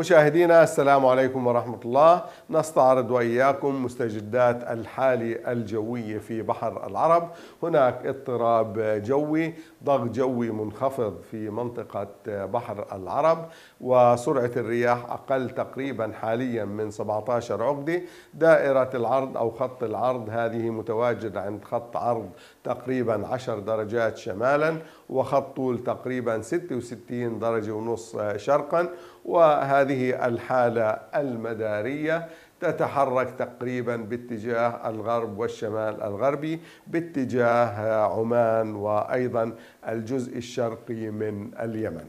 مشاهدينا السلام عليكم ورحمة الله نستعرض وإياكم مستجدات الحالة الجوية في بحر العرب هناك اضطراب جوي ضغط جوي منخفض في منطقة بحر العرب وسرعة الرياح أقل تقريبا حاليا من 17 عقدة دائرة العرض أو خط العرض هذه متواجدة عند خط عرض تقريبا 10 درجات شمالا وخط طول تقريبا 66 درجة ونص شرقا وهذه هذه الحالة المدارية تتحرك تقريبا باتجاه الغرب والشمال الغربي باتجاه عمان وأيضا الجزء الشرقي من اليمن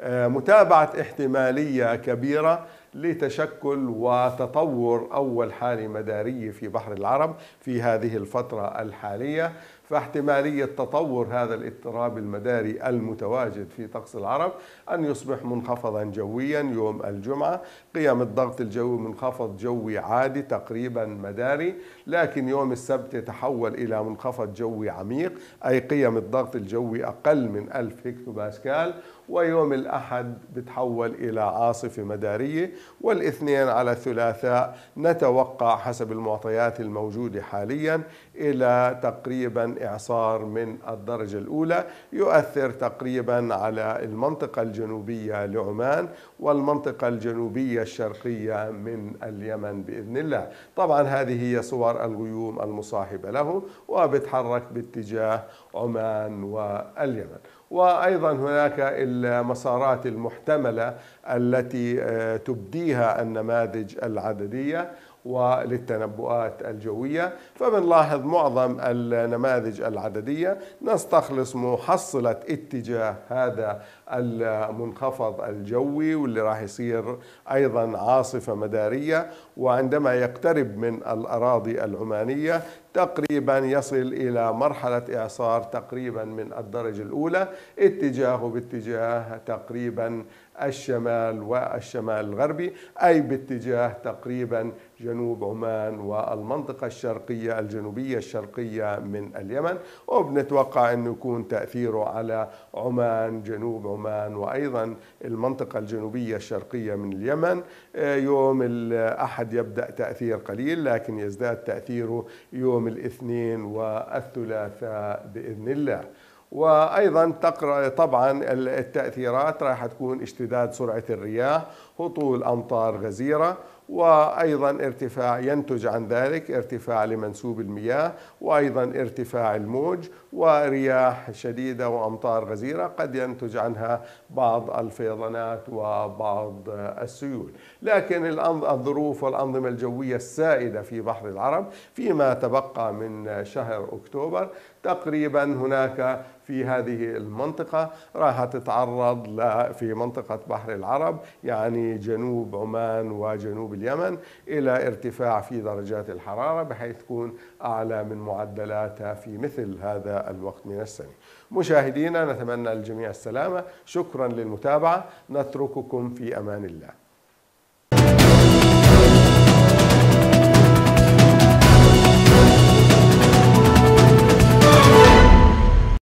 آه، متابعة احتمالية كبيرة لتشكل وتطور أول حالة مدارية في بحر العرب في هذه الفترة الحالية فاحتمالية تطور هذا الاضطراب المداري المتواجد في طقس العرب أن يصبح منخفضا جويا يوم الجمعة قيم الضغط الجوي منخفض جوي عادي تقريبا مداري لكن يوم السبت يتحول إلى منخفض جوي عميق أي قيم الضغط الجوي أقل من 1000 هكتوباسكال ويوم الأحد بتحول إلى عاصفة مدارية والاثنين على الثلاثاء نتوقع حسب المعطيات الموجودة حاليا إلى تقريبا إعصار من الدرجة الأولى يؤثر تقريبا على المنطقة الجنوبية لعمان والمنطقة الجنوبية الشرقية من اليمن بإذن الله طبعا هذه هي صور الغيوم المصاحبة له وبتحرك باتجاه عمان واليمن وأيضا هناك المسارات المحتمله التي آه، تبديها النماذج العدديه وللتنبؤات الجوية فبنلاحظ معظم النماذج العددية نستخلص محصلة اتجاه هذا المنخفض الجوي واللي راح يصير أيضا عاصفة مدارية وعندما يقترب من الأراضي العمانية تقريبا يصل إلى مرحلة إعصار تقريبا من الدرجة الأولى اتجاهه باتجاه تقريبا الشمال والشمال الغربي أي باتجاه تقريبا جنوب عمان والمنطقة الشرقية الجنوبية الشرقية من اليمن وبنتوقع أنه يكون تأثيره على عمان جنوب عمان وأيضا المنطقة الجنوبية الشرقية من اليمن آه، يوم الأحد يبدأ تأثير قليل لكن يزداد تأثيره يوم الاثنين والثلاثاء بإذن الله وايضا تقرا طبعا التاثيرات راح تكون اشتداد سرعه الرياح هطول امطار غزيره وأيضا ارتفاع ينتج عن ذلك ارتفاع لمنسوب المياه وأيضا ارتفاع الموج ورياح شديدة وأمطار غزيرة قد ينتج عنها بعض الفيضانات وبعض السيول لكن الظروف والأنظمة الجوية السائدة في بحر العرب فيما تبقى من شهر أكتوبر تقريبا هناك في هذه المنطقة راح تتعرض في منطقة بحر العرب يعني جنوب عمان وجنوب اليمن إلى ارتفاع في درجات الحرارة بحيث تكون أعلى من معدلاتها في مثل هذا الوقت من السنة مشاهدينا نتمنى للجميع السلامة شكرا للمتابعة نترككم في أمان الله